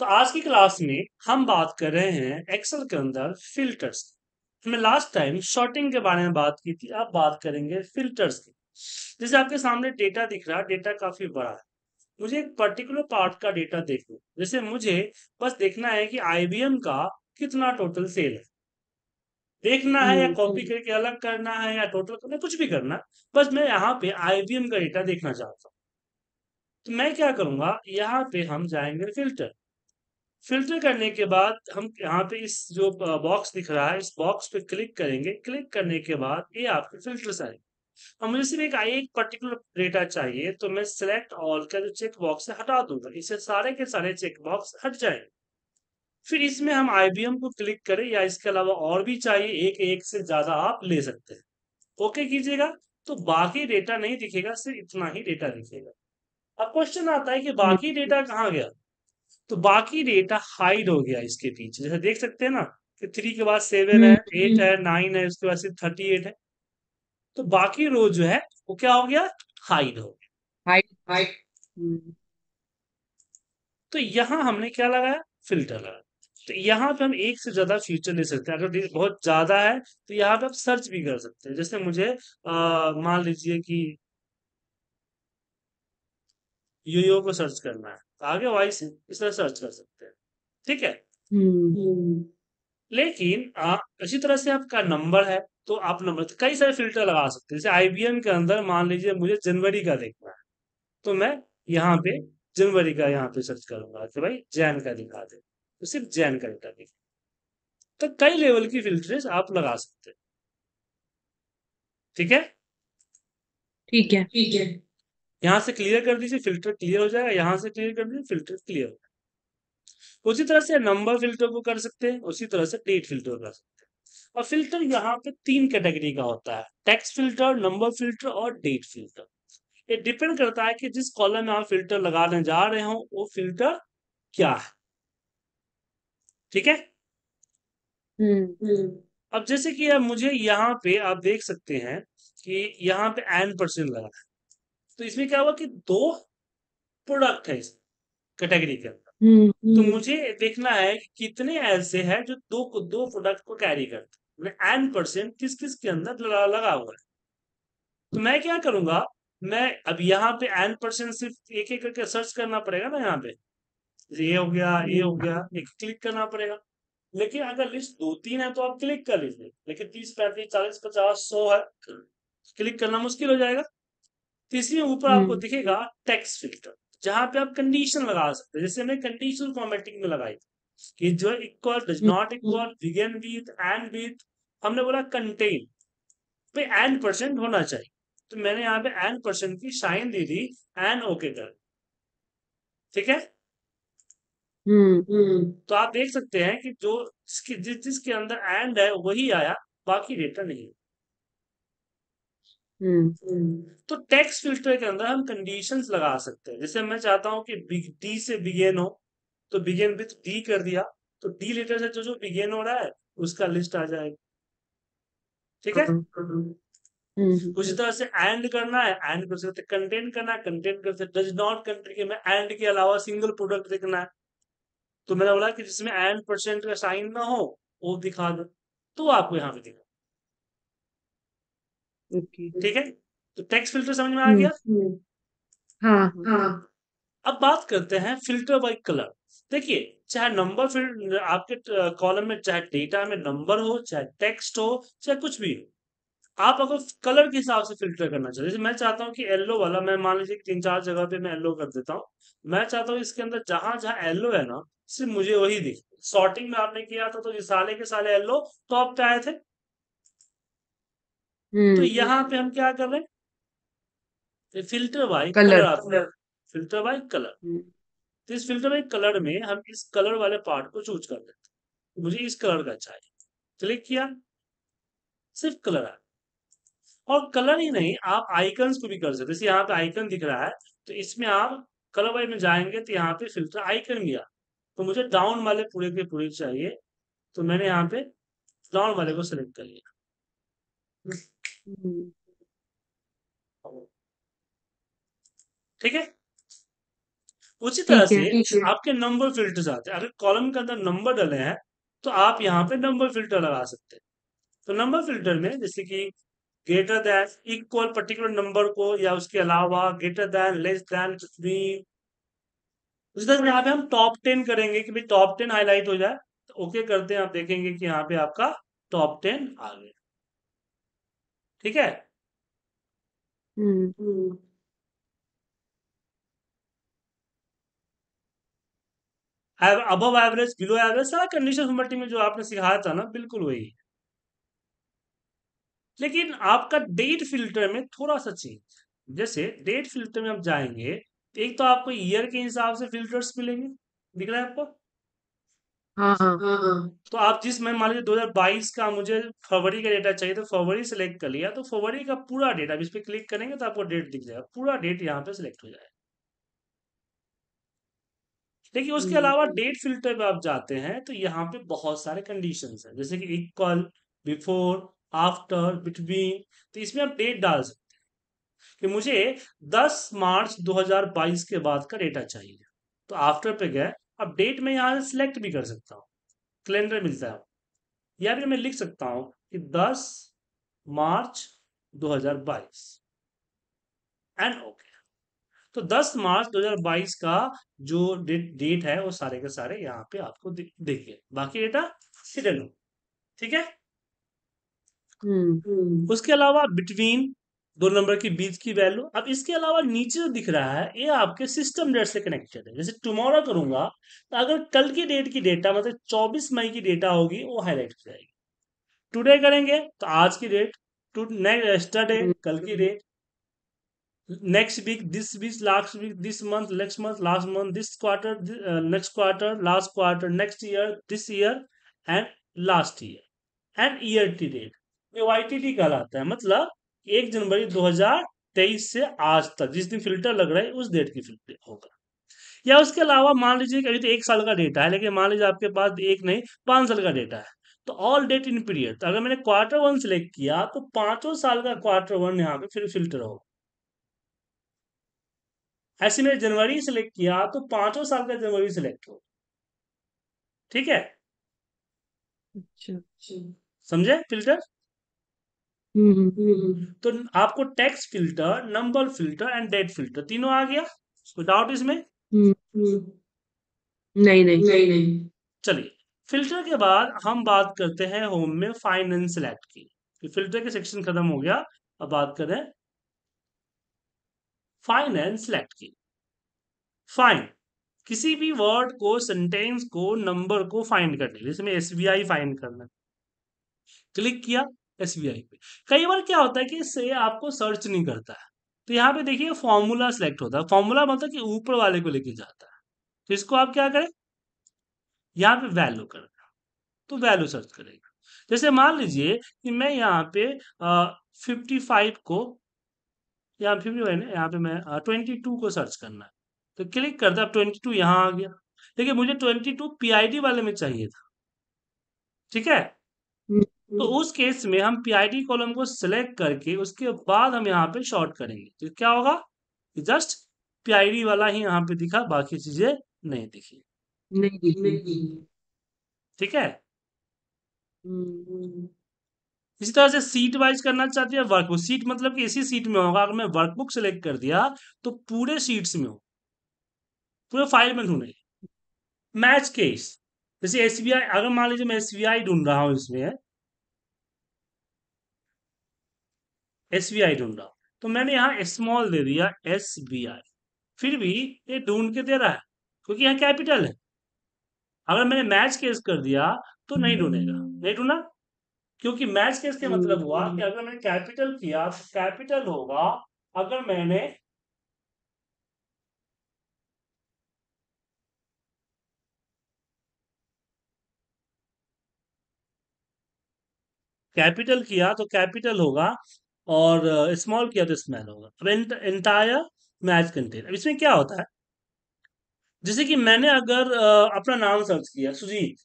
तो आज की क्लास में हम बात कर रहे हैं एक्सेल के अंदर फिल्टर्स हमने लास्ट टाइम शॉर्टिंग के बारे में बात की थी अब बात करेंगे फिल्टर्स की जैसे आपके सामने डेटा दिख रहा है डेटा काफी बड़ा है मुझे एक पर्टिकुलर पार्ट का डेटा देखना जैसे मुझे बस देखना है कि आई का कितना टोटल सेल है देखना है या कॉपी हम्म, हम्म। करके अलग करना है या टोटल करना कुछ भी करना बस मैं यहाँ पे आई का डेटा देखना चाहता हूँ तो मैं क्या करूंगा यहाँ पे हम जाएंगे फिल्टर फिल्टर करने के बाद हम यहाँ पे इस जो बॉक्स दिख रहा है इस बॉक्स पे क्लिक करेंगे क्लिक करने के बाद ये आपके फिल्टर आएंगे और मुझे सिर्फ एक आई एक पर्टिकुलर डेटा चाहिए तो मैं सिलेक्ट ऑल का जो चेक बॉक्स है हटा दूंगा इससे सारे के सारे चेक बॉक्स हट जाएंगे फिर इसमें हम आई को क्लिक करें या इसके अलावा और भी चाहिए एक एक से ज्यादा आप ले सकते हैं ओके कीजिएगा तो बाकी डेटा नहीं दिखेगा सिर्फ इतना ही डेटा दिखेगा अब क्वेश्चन आता है कि बाकी डेटा कहाँ गया तो बाकी डेटा हाइड हो गया इसके पीछे जैसे देख सकते हैं ना कि थ्री के बाद सेवन हम्म, है एट हम्म। है नाइन है उसके बाद सिर्फ थर्टी एट है तो बाकी रो जो है वो क्या हो गया हाइड हो गया हाइड हाइड हम्म। तो यहाँ हमने क्या लगाया फिल्टर लगाया तो यहाँ पे हम एक से ज्यादा फ्यूचर ले सकते हैं अगर बहुत ज्यादा है तो यहाँ पे आप सर्च भी कर सकते हैं जैसे मुझे मान लीजिए कि यूयो को सर्च करना है तो आगे वॉइस है इस तरह सर्च कर सकते हैं ठीक है हम्म। लेकिन आ, इसी तरह से आपका नंबर है तो आप नंबर कई सारे फिल्टर लगा सकते हैं जैसे आईबीएम के अंदर मान लीजिए मुझे जनवरी का देखना है तो मैं यहाँ पे जनवरी का यहाँ पे सर्च करूंगा कि भाई जैन का दिखा दे तो सिर्फ जैन का डेटा दिखा तो कई लेवल की फिल्टरेज आप लगा सकते हैं ठीक है ठीक है ठीक है यहां से क्लियर कर दीजिए फिल्टर क्लियर हो जाएगा यहां से क्लियर कर दीजिए फिल्टर क्लियर हो जाएगा उसी तरह से नंबर फिल्टर को कर सकते हैं उसी तरह से डेट फिल्टर कर सकते हैं और फिल्टर यहाँ पे तीन कैटेगरी का होता है टेक्स्ट फिल्टर नंबर फिल्टर और डेट फिल्टर ये डिपेंड करता है कि जिस कॉलम में आप फिल्टर लगाने जा रहे हो वो फिल्टर क्या है ठीक है हम्म, हम्म। अब जैसे कि मुझे यहाँ पे आप देख सकते हैं कि यहाँ पे एन परसेंट लगा है तो इसमें क्या हुआ कि दो प्रोडक्ट है इस कैटेगरी के अंदर हम्म, हम्म। तो मुझे देखना है कि कितने ऐसे हैं जो दो दो प्रोडक्ट को कैरी करते हैं एन परसेंट किस किस के अंदर लगा, लगा हुआ है तो मैं क्या करूंगा मैं अब यहाँ पे एन परसेंट सिर्फ एक एक करके सर्च करना पड़ेगा ना यहाँ पे ये हो गया ये हो गया एक क्लिक करना पड़ेगा लेकिन अगर लिस्ट दो तीन है तो आप क्लिक कर लीजिए लेकिन तीस पैंतीस चालीस पचास सौ है क्लिक तो करना मुश्किल हो जाएगा तो इसमें ऊपर आपको हम्म। दिखेगा टेक्स फिल्टर जहां पे आप कंडीशन लगा सकते हैं जैसे मैं कंडीशनल फॉर्मेटिंग में लगाई कि जो equal does not equal begin with end with हमने बोला कंटेन पे एंड परसेंट होना चाहिए तो मैंने यहाँ पे एंड परसेंट की साइन दे दी एंड ओके कर ठीक है हम्म, हम्म। तो आप देख सकते हैं कि जो जिस जिसके अंदर एंड है वही आया बाकी डेटा नहीं हम्म। तो टेक्स्ट फिल्टर के अंदर हम कंडीशंस लगा सकते हैं जैसे मैं चाहता हूं कि डी से बिगेन हो तो बिगेन विथ डी कर दिया तो डी लेटर से जो जो बिगेन हो रहा है उसका लिस्ट आ जाएगा ठीक है हम्म। उसी तरह से एंड करना है एंड कर सकते कंटेंट करना है कंटेंट कर सकते डज नॉट कंट्री के में एंड के अलावा सिंगल प्रोडक्ट देखना है तो मैंने बोला कि जिसमें एंड परसेंट का साइन ना हो वो दिखा दो तो आपको यहाँ पे दिखा ठीक है तो टेक्स्ट फिल्टर समझ में आ गया हम्म, हम्म। हाँ हाँ अब बात करते हैं फिल्टर बाय कलर देखिए चाहे नंबर फिल्ड आपके कॉलम में चाहे डेटा में नंबर हो चाहे टेक्स्ट हो चाहे कुछ भी हो आप अगर कलर के हिसाब से फिल्टर करना चाहते जैसे मैं चाहता हूँ कि येलो वाला मैं मान लीजिए तीन चार जगह पे मैं येलो कर देता हूँ मैं चाहता हूँ इसके अंदर जहां जहां येलो है ना सिर्फ मुझे वही दिखे शॉर्टिंग में आपने किया था तो ये साले के साले येलो तो टॉप पे आए थे तो हम्म। यहाँ पे हम क्या कर रहे हैं filter by colour filter by colour hmm. तो इस फिल्टर बाय कलर में हम इस कलर वाले पार्ट को चूज कर लेते हैं तो मुझे इस कलर का चाहिए क्लिक किया सिर्फ कलर आ गया। और कलर ही नहीं आप आइकन को भी कर सकते जैसे यहाँ पे आइकन दिख रहा है तो इसमें आप कलर वाइज में जाएंगे तो यहाँ पे फिल्टर आइकन गया तो मुझे डाउन वाले पूरे के पूरे चाहिए तो मैंने यहाँ पे डाउन वाले को सिलेक्ट कर लिया ठीक है? उसी तरह से आपके नंबर फिल्टर आते हैं। अगर कॉलम के अंदर नंबर डले हैं, तो आप यहाँ पे नंबर फ़िल्टर लगा सकते हैं। तो नंबर फ़िल्टर में जैसे कि greater than, equal particular number को या उसके अलावा ग्रेटर दैन, लेस दैन कुछ भी उसी तरह यहाँ पे हम टॉप टेन करेंगे कि भाई टॉप टेन हाईलाइट हो जाए। तो ओके करते हैं, आप देखेंगे कि यहाँ पे आपका टॉप टेन आ गया। ठीक है अबव एवरेज बिलो एवरेज सारा कंडीशन मल्टी में जो आपने सिखाया था ना बिल्कुल वही है। लेकिन आपका डेट फिल्टर में थोड़ा सा चेंज जैसे डेट फिल्टर में आप जाएंगे एक तो आपको ईयर के हिसाब से फिल्टर्स मिलेंगे दिख रहा है आपको हाँ, हाँ तो आप जिस मैं मान लीजिए 2022 का मुझे फरवरी का डेटा चाहिए तो फरवरी सेलेक्ट कर लिया तो फरवरी का पूरा डेट आप इस पर क्लिक करेंगे तो आपको डेट दिख जाएगा पूरा डेट यहाँ पे सिलेक्ट हो जाएगा लेकिन उसके हम्म। अलावा डेट फिल्टर पे आप जाते हैं तो यहाँ पे बहुत सारे कंडीशन है जैसे कि इक्वल बिफोर आफ्टर बिटवीन तो इसमें आप डेट डाल सकते हैं कि मुझे 10 मार्च 2022 के बाद का डेटा चाहिए तो आफ्टर पे गए अब डेट में यहाँ से सिलेक्ट भी कर सकता हूँ कैलेंडर मिलता है या फिर मैं लिख सकता हूँ कि 10 मार्च 2022 एंड ओके तो 10 मार्च 2022 का जो डेट है वो सारे के सारे यहाँ पे आपको देखिए बाकी डेटा हिडन ठीक है हम्म। हम्म। उसके अलावा बिटवीन दो नंबर की बीच की वैल्यू अब इसके अलावा नीचे जो दिख रहा है ये आपके सिस्टम डेट से कनेक्टेड है जैसे टुमारो करूंगा तो अगर कल की डेट की डेटा मतलब 24 मई की डेटा होगी वो हाईलाइट हो जाएगी टुडे करेंगे तो आज की डेट टू नेक्स्ट कल की date next week this week last week this month next month last month this quarter next quarter last quarter next year this year and last year and year to date ये Y T T कहलाता है मतलब एक जनवरी 2023 से आज तक जिस दिन फिल्टर लग रहा है उस डेट की फिल्टर होगा या उसके अलावा मान लीजिए कि अभी तो एक साल का डेटा है लेकिन मान लीजिए आपके पास एक नहीं पांच साल का डेटा है तो ऑल डेट इन पीरियड तो अगर मैंने क्वार्टर वन सिलेक्ट किया तो पांचों साल का क्वार्टर वन यहाँ पे फिर फिल्टर होगा ऐसे मैंने जनवरी सिलेक्ट किया तो पांचों साल का जनवरी सिलेक्ट हो ठीक है अच्छा, अच्छा। समझे फिल्टर हम्म, हम्म। हम्म। तो आपको text filter number filter and date filter तीनों आ गया कोई डाउट इसमें नहीं नहीं नहीं नहीं चलिए फिल्टर के बाद हम बात करते हैं होम में फाइनेंस सिलेक्ट की कि फिल्टर के सेक्शन खत्म हो गया अब बात करें फाइनेंस सिलेक्ट की फाइन किसी भी वर्ड को सेंटेंस को नंबर को फाइंड करने के लिए एसबीआई फाइंड करना क्लिक किया एस पे कई बार क्या होता है कि से आपको सर्च नहीं करता है तो यहाँ पे देखिए फॉर्मूला सेलेक्ट होता है फॉर्मूला मतलब कि ऊपर वाले को लेके जाता है तो इसको आप क्या करें यहाँ पे वैल्यू करना तो वैल्यू सर्च करेगा जैसे मान लीजिए कि मैं यहाँ पे फिफ्टी फाइव को यहाँ फिफ्टी फाइव यहाँ पे मैं ट्वेंटी टू को सर्च करना है तो क्लिक करता अब ट्वेंटी टू यहाँ आ गया देखिए मुझे ट्वेंटी टू पी वाले में चाहिए था ठीक है तो हम्म। उस केस में हम पीआईडी कॉलम को सिलेक्ट करके उसके बाद हम यहाँ पे शॉर्ट करेंगे तो क्या होगा जस्ट पीआईडी वाला ही यहाँ पे दिखा बाकी चीजें नहीं दिखी नहीं दिखी ठीक है हम्म। इसी तरह से सीट वाइज करना है वर्क वर्कबुक सीट मतलब कि इसी सीट में होगा अगर मैं वर्कबुक सेलेक्ट कर दिया तो पूरे सीट्स में हो पूरे फाइल में ढूंढे मैच केस जैसे एस अगर मान लीजिए मैं एस ढूंढ रहा हूँ इसमें एस बी आई ढूंढ रहा तो मैंने यहाँ स्मॉल दे दिया एस बी आई फिर भी ये ढूंढ के दे रहा है क्योंकि यहाँ कैपिटल है अगर मैंने मैच केस कर दिया तो नहीं ढूंढेगा नहीं ढूंढा क्योंकि मैच केस के मतलब हुआ कि अगर मैंने कैपिटल किया तो कैपिटल होगा अगर मैंने कैपिटल किया तो कैपिटल होगा और स्मॉल किया तो स्मैल होगा एंटायर मैच कंटेन अब इसमें क्या होता है जैसे कि मैंने अगर अपना नाम सर्च किया सुजीत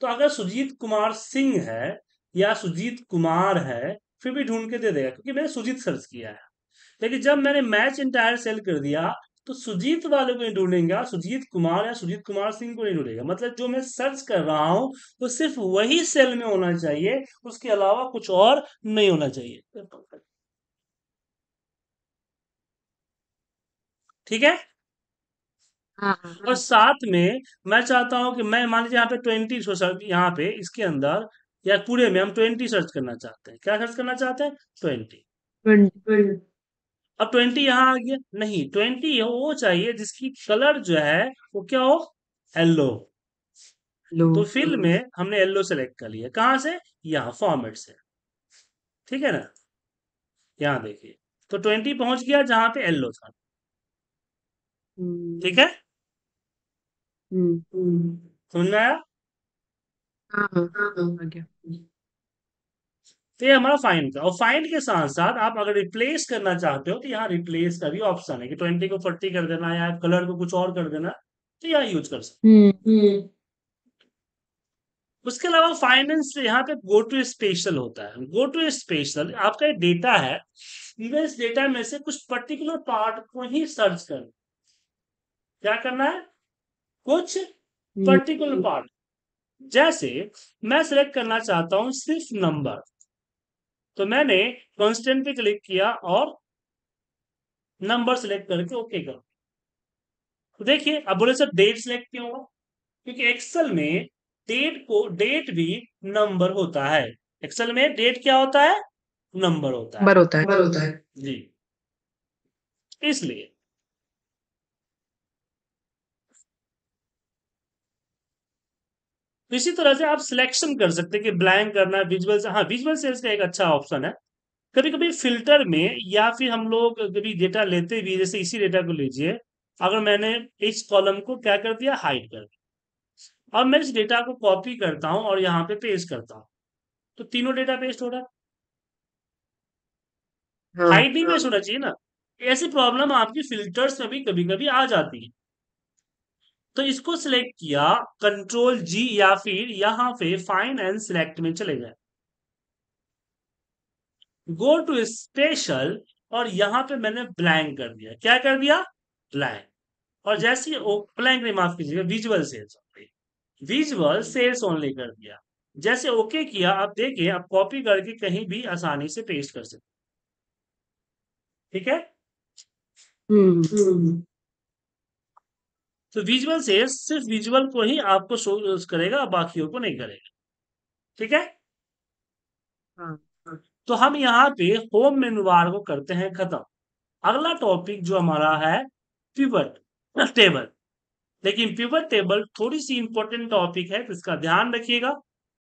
तो अगर सुजीत कुमार सिंह है या सुजीत कुमार है फिर भी ढूंढ के दे देगा क्योंकि मैंने सुजीत सर्च किया है लेकिन जब मैंने मैच इंटायर सेल कर दिया तो सुजीत वाले को नहीं ढूंढेगा सुजीत कुमार या सुजीत कुमार सिंह को नहीं ढूंढेगा मतलब जो मैं सर्च कर रहा हूं वो तो सिर्फ वही सेल में होना चाहिए उसके अलावा कुछ और नहीं होना चाहिए ठीक है हाँ, हाँ। और साथ में मैं चाहता हूं कि मैं मान लीजिए यहाँ पे ट्वेंटी यहाँ पे इसके अंदर या पूरे में हम ट्वेंटी सर्च करना चाहते हैं क्या सर्च करना चाहते हैं ट्वेंटी अब ट्वेंटी यहाँ आ गया नहीं ट्वेंटी वो चाहिए जिसकी कलर जो है वो क्या हो येल्लो तो फिल में हमने येल्लो सेलेक्ट कर लिया कहां से यहाँ फॉर्मेट से ठीक है ना यहाँ देखिए तो ट्वेंटी पहुंच गया जहां पे येल्लो था हम्म। ठीक है हम्म, हम्म। समझ में आया हाँ, हाँ, हाँ, तो ये हमारा फाइन का और फाइन के साथ साथ आप अगर रिप्लेस करना चाहते हो तो यहाँ रिप्लेस का भी ऑप्शन है कि ट्वेंटी को फोर्टी कर देना या कलर को कुछ और कर देना तो यहाँ यूज कर सकते हम्म, हम्म। उसके अलावा फाइनेंस यहाँ पे गो टू स्पेशल होता है गो टू स्पेशल आपका एक डेटा है इस डेटा में से कुछ पर्टिकुलर पार्ट को ही सर्च कर क्या करना है कुछ पर्टिकुलर हम्म। पार्ट जैसे मैं सिलेक्ट करना चाहता हूं सिर्फ नंबर तो मैंने कॉन्स्टेंट पे क्लिक किया और नंबर सिलेक्ट करके ओके कर तो देखिए अब बोले सर डेट सिलेक्ट क्यों होगा क्योंकि एक्सेल में डेट को डेट भी नंबर होता है एक्सेल में डेट क्या होता है नंबर होता है होता है होता है जी इसलिए तो इसी तरह से आप सिलेक्शन कर सकते हैं कि ब्लैंक करना विजुअल हाँ विजुअल सेल्स का एक अच्छा ऑप्शन है कभी कभी फिल्टर में या फिर हम लोग कभी डेटा लेते भी जैसे इसी डेटा को लीजिए अगर मैंने इस कॉलम को क्या कर दिया हाइड कर दिया अब मैं इस डेटा को कॉपी करता हूं और यहां पे पेस्ट करता हूँ तो तीनों डेटा पेस्ट हो रहा है हाइड नहीं पेस्ट होना चाहिए ना ऐसी प्रॉब्लम आपकी फिल्टर्स में भी कभी कभी आ जाती है तो इसको सिलेक्ट किया कंट्रोल जी या फिर यहां पे फाइन एंड सिलेक्ट में चले गए गो टू स्पेशल और यहां पे मैंने ब्लैंक कर दिया क्या कर दिया ब्लैंक और जैसे ब्लैंक नहीं माफ कीजिएगा visual cells visual cells only कर दिया जैसे ओके okay किया आप देखिए आप कॉपी करके कहीं भी आसानी से पेस्ट कर सकते ठीक है हम्म। हम्म। तो विजुअल सेल्स सिर्फ विजुअल को ही आपको शो uh, करेगा बाकी को नहीं करेगा ठीक है हाँ, हाँ। तो हम यहाँ पे होम मेनू बार को करते हैं खत्म अगला टॉपिक जो हमारा है पिवट टेबल लेकिन पिवट टेबल थोड़ी सी इंपॉर्टेंट टॉपिक है तो इसका ध्यान रखिएगा